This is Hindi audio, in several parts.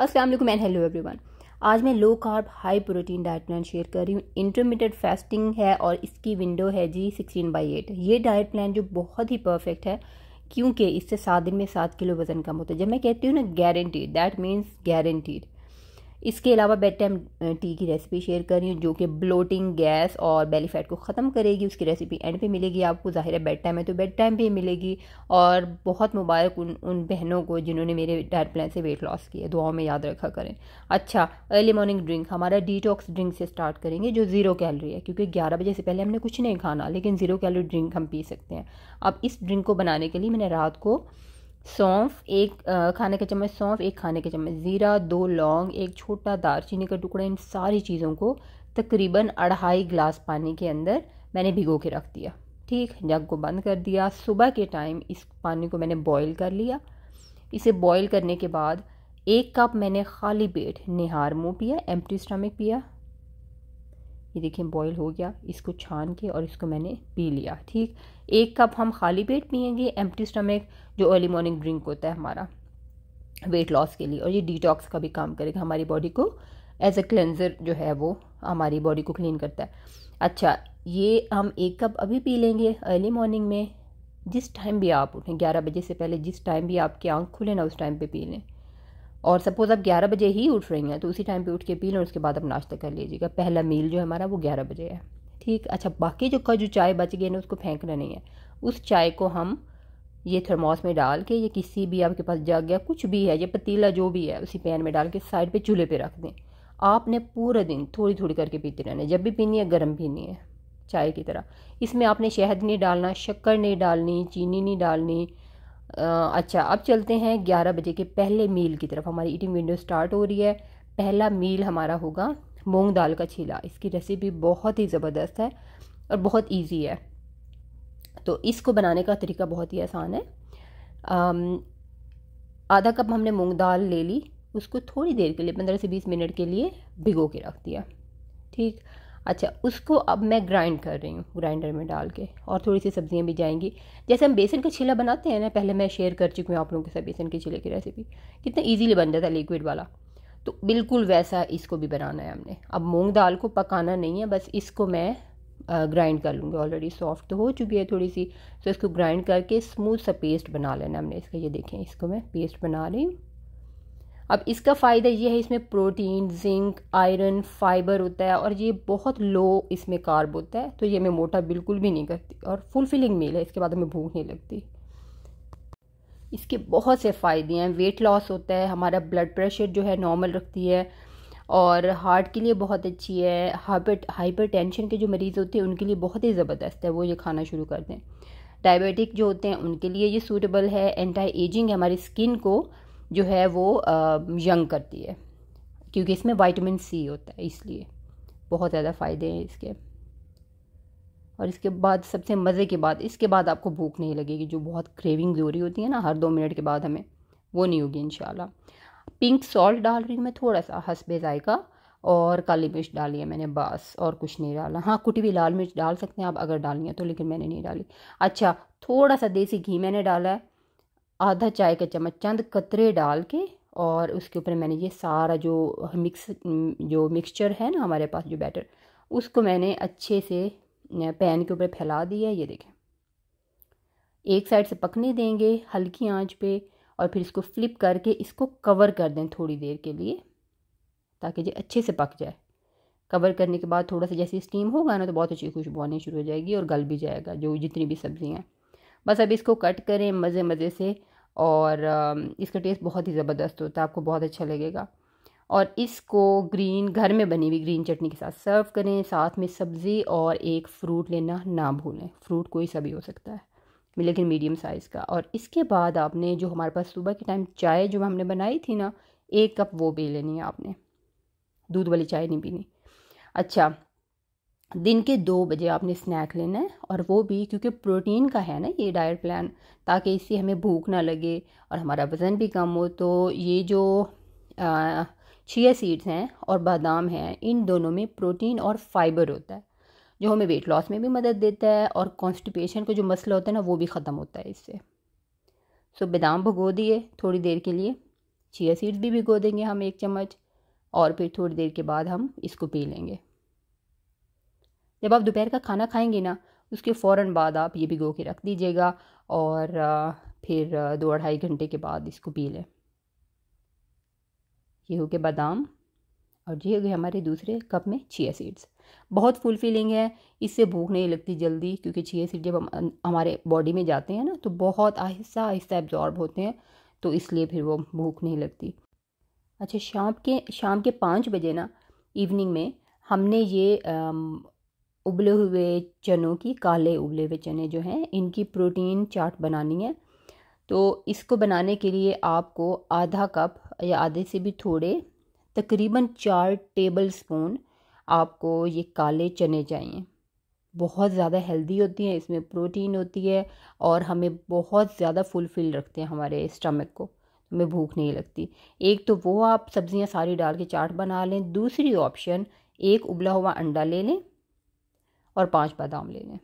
असलम एंड हेलो एवरीवन आज मैं low carb high protein diet plan share कर रही हूँ इंटरमीडिएट फास्टिंग है और इसकी विंडो है जी सिक्सटीन बाई एट ये डाइट प्लान जो बहुत ही परफेक्ट है क्योंकि इससे सात दिन में सात किलो वजन कम होता है जब मैं कहती हूँ ना गारंटीड दैट मीन्स गारंटीड इसके अलावा बेड टाइम टी की रेसिपी शेयर कर रही हूँ जो कि ब्लोटिंग गैस और बेली फैट को ख़त्म करेगी उसकी रेसिपी एंड पे मिलेगी आपको ज़ाहिर है बेड टाइम है तो बेड टाइम पे मिलेगी और बहुत मुबारक उन उन बहनों को जिन्होंने मेरे डायर प्लान से वेट लॉस किया दुआओं में याद रखा करें अच्छा अर्ली मॉर्निंग ड्रिंक हमारा डिटॉक्स ड्रिंक से स्टार्ट करेंगे जो ज़ीरो कैलोरी है क्योंकि ग्यारह बजे से पहले हमने कुछ नहीं खाना लेकिन ज़ीरो कैलोरी ड्रिंक हम पी सकते हैं अब इस ड्रिंक को बनाने के लिए मैंने रात को सौंफ एक खाने के चम्मच सौंफ एक खाने के चम्मच ज़ीरा दो लौंग एक छोटा दारचीनी का टुकड़ा इन सारी चीज़ों को तकरीबन अढ़ाई गिलास पानी के अंदर मैंने भिगो के रख दिया ठीक जग को बंद कर दिया सुबह के टाइम इस पानी को मैंने बॉईल कर लिया इसे बॉईल करने के बाद एक कप मैंने खाली पेट निहार मुँह पिया एम्प्टी स्टमक पिया ये देखिए बॉईल हो गया इसको छान के और इसको मैंने पी लिया ठीक एक कप हम खाली पेट पियेंगे एम्प्टी स्टमक जो अर्ली मॉर्निंग ड्रिंक होता है हमारा वेट लॉस के लिए और ये डिटॉक्स का भी काम करेगा हमारी बॉडी को एज अ क्लेंजर जो है वो हमारी बॉडी को क्लीन करता है अच्छा ये हम एक कप अभी पी लेंगे अर्ली मॉर्निंग में जिस टाइम भी आप उठें ग्यारह बजे से पहले जिस टाइम भी आपकी आँख खुले ना उस टाइम पर पी लें और सपोज़ आप ग्यारह बजे ही उठ रही हैं तो उसी टाइम पे उठ के पी लें और उसके बाद आप नाश्ता कर लीजिएगा पहला मील जो है हमारा वो ग्यारह बजे है ठीक अच्छा बाकी जो का जो चाय बच गई ना उसको फेंकना नहीं है उस चाय को हम ये थर्मोस में डाल के ये किसी भी आपके पास जग या कुछ भी है ये पतीला जो भी है उसी पैन में डाल के साइड पे चूल्हे पे रख दें आपने पूरा दिन थोड़ी थोड़ी करके पीते रहना जब भी पीनी है गर्म पीनी है चाय की तरह इसमें आपने शहद नहीं डालना शक्कर नहीं डालनी चीनी नहीं डालनी अच्छा अब चलते हैं ग्यारह बजे के पहले मील की तरफ हमारी ईटिंग विंडो स्टार्ट हो रही है पहला मील हमारा होगा मूंग दाल का छीला इसकी रेसिपी बहुत ही ज़बरदस्त है और बहुत इजी है तो इसको बनाने का तरीका बहुत ही आसान है आधा कप हमने मूंग दाल ले ली उसको थोड़ी देर के लिए पंद्रह से बीस मिनट के लिए भिगो के रख दिया ठीक अच्छा उसको अब मैं ग्राइंड कर रही हूँ ग्राइंडर में डाल के और थोड़ी सी सब्ज़ियाँ भी जाएंगी जैसे हम बेसन का छिला बनाते हैं ना पहले मैं शेयर कर चुकी हूँ आप लोगों के साथ बेसन के छिले की रेसिपी कितना ईजीली बन जाता है लिक्विड वाला तो बिल्कुल वैसा इसको भी बनाना है हमने अब मूंग दाल को पकाना नहीं है बस इसको मैं ग्राइंड कर लूँगी ऑलरेडी सॉफ्ट तो हो चुकी है थोड़ी सी तो इसको ग्राइंड करके स्मूथ सा पेस्ट बना लेना हमने इसका ये देखें इसको मैं पेस्ट बना रही हूँ अब इसका फ़ायदा ये है इसमें प्रोटीन जिंक आयरन फाइबर होता है और ये बहुत लो इसमें कार्ब होता है तो ये हमें मोटा बिल्कुल भी नहीं करती और फुलफिलिंग मील है इसके बाद हमें भूख नहीं लगती इसके बहुत से फ़ायदे हैं वेट लॉस होता है हमारा ब्लड प्रेशर जो है नॉर्मल रखती है और हार्ट के लिए बहुत अच्छी है हाइपर हाइपर टेंशन के जो मरीज़ होते हैं उनके लिए बहुत ही ज़बरदस्त है वो ये खाना शुरू कर दें डायबिटिक जो होते हैं उनके लिए ये सूटेबल है एंटी एजिंग है हमारी स्किन को जो है वो यंग करती है क्योंकि इसमें वाइटामिन सी होता है इसलिए बहुत ज़्यादा फ़ायदे हैं इसके और इसके बाद सबसे मज़े के बाद इसके बाद आपको भूख नहीं लगेगी जो बहुत क्रेविंग हो रही होती है ना हर दो मिनट के बाद हमें वो नहीं होगी इन पिंक सॉल्ट डाल रही हूँ मैं थोड़ा सा हंसबे जायका और काली मिर्च डाली है मैंने बस और कुछ नहीं डाला हाँ कुटी हुई लाल मिर्च डाल सकते हैं आप अगर डालनी है तो लेकिन मैंने नहीं डाली अच्छा थोड़ा सा देसी घी मैंने डाला है आधा चाय का चम्मच चंद कतरे डाल के और उसके ऊपर मैंने ये सारा जो मिक्स जो मिक्सचर है ना हमारे पास जो बैटर उसको मैंने अच्छे से पैन के ऊपर फैला दिया ये देखें एक साइड से पकने देंगे हल्की आंच पे और फिर इसको फ्लिप करके इसको कवर कर दें थोड़ी देर के लिए ताकि ये अच्छे से पक जाए कवर करने के बाद थोड़ा सा जैसे स्टीम होगा ना तो बहुत अच्छी खुशबू आनी शुरू हो जाएगी और गल भी जाएगा जो जितनी भी सब्ज़ियाँ बस अब इसको कट करें मज़े मज़े से और इसका टेस्ट बहुत ही ज़बरदस्त होता है आपको बहुत अच्छा लगेगा और इसको ग्रीन घर में बनी हुई ग्रीन चटनी के साथ सर्व करें साथ में सब्ज़ी और एक फ़्रूट लेना ना भूलें फ्रूट कोई सा भी हो सकता है लेकिन मीडियम साइज़ का और इसके बाद आपने जो हमारे पास सुबह के टाइम चाय जो हमने बनाई थी ना एक कप वो पी लेनी है आपने दूध वाली चाय नहीं पीनी अच्छा दिन के दो बजे आपने स्नैक लेना है और वो भी क्योंकि प्रोटीन का है ना ये डाइट प्लान ताकि इससे हमें भूख ना लगे और हमारा वज़न भी कम हो तो ये जो छिया सीड्स हैं और बादाम हैं इन दोनों में प्रोटीन और फाइबर होता है जो हमें वेट लॉस में भी मदद देता है और कॉन्स्टिपेशन का जो मसला होता है ना वो भी ख़त्म होता है इससे सो बादाम भगो दिए थोड़ी देर के लिए छिया सीड्स भी भिगो देंगे हम एक चम्मच और फिर थोड़ी देर के बाद हम इसको पी लेंगे जब आप दोपहर का खाना खाएंगे ना उसके फ़ौर बाद आप ये भिगो के रख दीजिएगा और फिर दो अढ़ाई घंटे के बाद इसको पी लें ये हो गए बादाम और ये हो गए हमारे दूसरे कप में चिया सीड्स बहुत फुलफिलिंग है इससे भूख नहीं लगती जल्दी क्योंकि चिया सीड जब हम हमारे बॉडी में जाते हैं ना तो बहुत आहिस्ता आहिस्ता एब्जॉर्ब होते हैं तो इसलिए फिर वो भूख नहीं लगती अच्छा शाम के शाम के पाँच बजे ना इवनिंग में हमने ये उबले हुए चनों की काले उबले हुए चने जो हैं इनकी प्रोटीन चाट बनानी है तो इसको बनाने के लिए आपको आधा कप या आधे से भी थोड़े तकरीबन चार टेबल स्पून आपको ये काले चने चाहिए बहुत ज़्यादा हेल्दी होती हैं इसमें प्रोटीन होती है और हमें बहुत ज़्यादा फुलफिल रखते हैं हमारे स्टमक को हमें भूख नहीं लगती एक तो वो आप सब्ज़ियाँ सारी डाल के चाट बना लें दूसरी ऑप्शन एक उबला हुआ अंडा ले लें और पाँच बादाम ले लें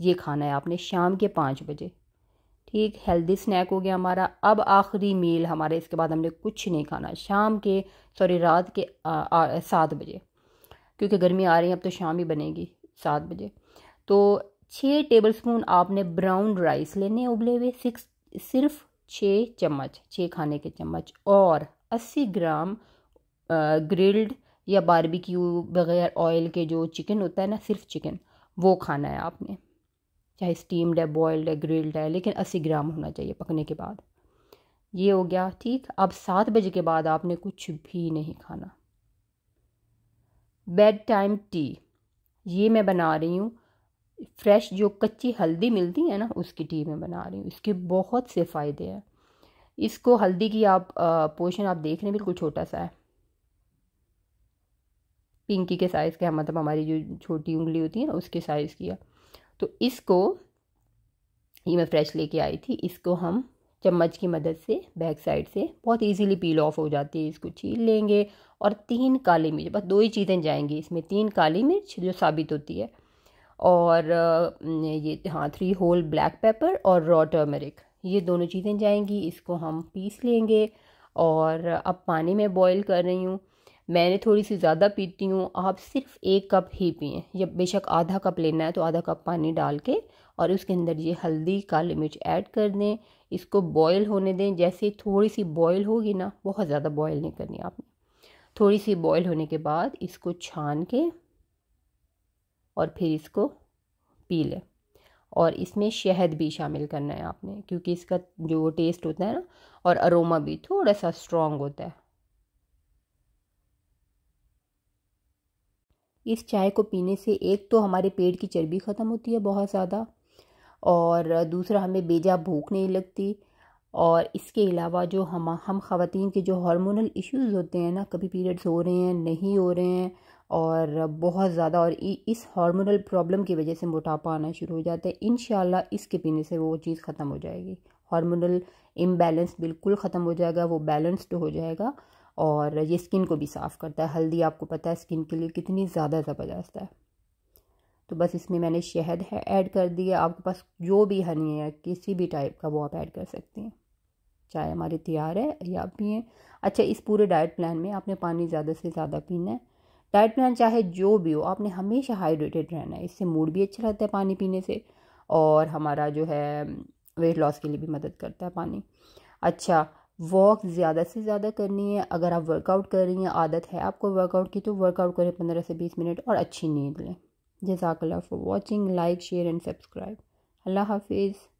ये खाना है आपने शाम के पाँच बजे ठीक हेल्दी स्नैक हो गया हमारा अब आखिरी मील हमारे इसके बाद हमने कुछ नहीं खाना शाम के सॉरी रात के सात बजे क्योंकि गर्मी आ रही है अब तो शाम ही बनेगी सात बजे तो छः टेबल स्पून आपने ब्राउन राइस लेने उबले हुए सिक्स सिर्फ छः चम्मच छः खाने के चम्मच और अस्सी ग्राम ग्रिल्ड या बारबेक्यू बग़ैर ऑयल के जो चिकन होता है ना सिर्फ चिकन वो खाना है आपने चाहे स्टीम्ड है बॉयल्ड है ग्रिल्ड है लेकिन अस्सी ग्राम होना चाहिए पकने के बाद ये हो गया ठीक अब सात बजे के बाद आपने कुछ भी नहीं खाना बेड टाइम टी ये मैं बना रही हूँ फ्रेश जो कच्ची हल्दी मिलती है ना उसकी टी मैं बना रही हूँ इसके बहुत से फ़ायदे हैं इसको हल्दी की आप पोर्शन आप देख रहे हैं बिल्कुल छोटा सा है पिंकी के साइज़ का मतलब हमारी जो छोटी उंगली होती है ना उसके साइज़ की है तो इसको ये मैं फ्रेश लेके आई थी इसको हम चम्मच की मदद से बैक साइड से बहुत इजीली पील ऑफ हो जाती है इसको छील लेंगे और तीन काली मिर्च बस दो ही चीज़ें जाएंगी इसमें तीन काली मिर्च जो साबित होती है और ये हाँ थ्री होल ब्लैक पेपर और रॉ टर्मरिक ये दोनों चीज़ें जाएंगी इसको हम पीस लेंगे और अब पानी में बॉईल कर रही हूँ मैंने थोड़ी सी ज़्यादा पीती हूँ आप सिर्फ एक कप ही पिए या बेशक आधा कप लेना है तो आधा कप पानी डाल के और उसके अंदर ये हल्दी काली मिर्च ऐड कर दें इसको बॉयल होने दें जैसे थोड़ी सी बॉयल होगी ना बहुत ज़्यादा बॉयल नहीं करनी आपने थोड़ी सी बॉयल होने के बाद इसको छान के और फिर इसको पी लें और इसमें शहद भी शामिल करना है आपने क्योंकि इसका जो टेस्ट होता है ना और अरोमा भी थोड़ा सा स्ट्रॉन्ग होता है इस चाय को पीने से एक तो हमारे पेट की चर्बी ख़त्म होती है बहुत ज़्यादा और दूसरा हमें बेजा भूख नहीं लगती और इसके अलावा जो हम हम ख़वातीन के जो हार्मोनल इश्यूज़ होते हैं ना कभी पीरियड्स हो रहे हैं नहीं हो रहे हैं और बहुत ज़्यादा और इस हार्मोनल प्रॉब्लम की वजह से मोटापा आना शुरू हो जाता है इन इसके पीने से वो चीज़ ख़त्म हो जाएगी हार्मोनल इम्बेलेंस बिल्कुल ख़त्म हो जाएगा वो बैलेंस्ड हो जाएगा और ये स्किन को भी साफ़ करता है हल्दी आपको पता है स्किन के लिए कितनी ज़्यादा ज़बरदस्त है तो बस इसमें मैंने शहद है ऐड कर दिया आपके पास जो भी हनी है किसी भी टाइप का वो आप ऐड कर सकती हैं चाय हमारी तैयार है या आप पिए अच्छा इस पूरे डाइट प्लान में आपने पानी ज़्यादा से ज़्यादा पीना है डाइट प्लान चाहे जो भी हो आपने हमेशा हाइड्रेटेड रहना है इससे मूड भी अच्छा रहता है पानी पीने से और हमारा जो है वेट लॉस के लिए भी मदद करता है पानी अच्छा वॉक ज़्यादा से ज़्यादा करनी है अगर आप वर्कआउट कर रही हैं आदत है आपको वर्कआउट की तो वर्कआउट करें पंद्रह से बीस मिनट और अच्छी नींद लें जजाकल्ला for watching like share and subscribe अल्लाह हाफिज़